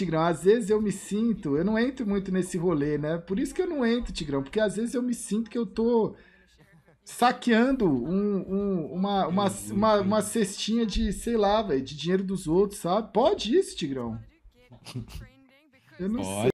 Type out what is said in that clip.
Tigrão, às vezes eu me sinto, eu não entro muito nesse rolê, né? Por isso que eu não entro, Tigrão, porque às vezes eu me sinto que eu tô saqueando um, um, uma, uma, uma, uma, cestinha de, sei lá, velho, de dinheiro dos outros, sabe? Pode isso, Tigrão. Eu não Pode. sei.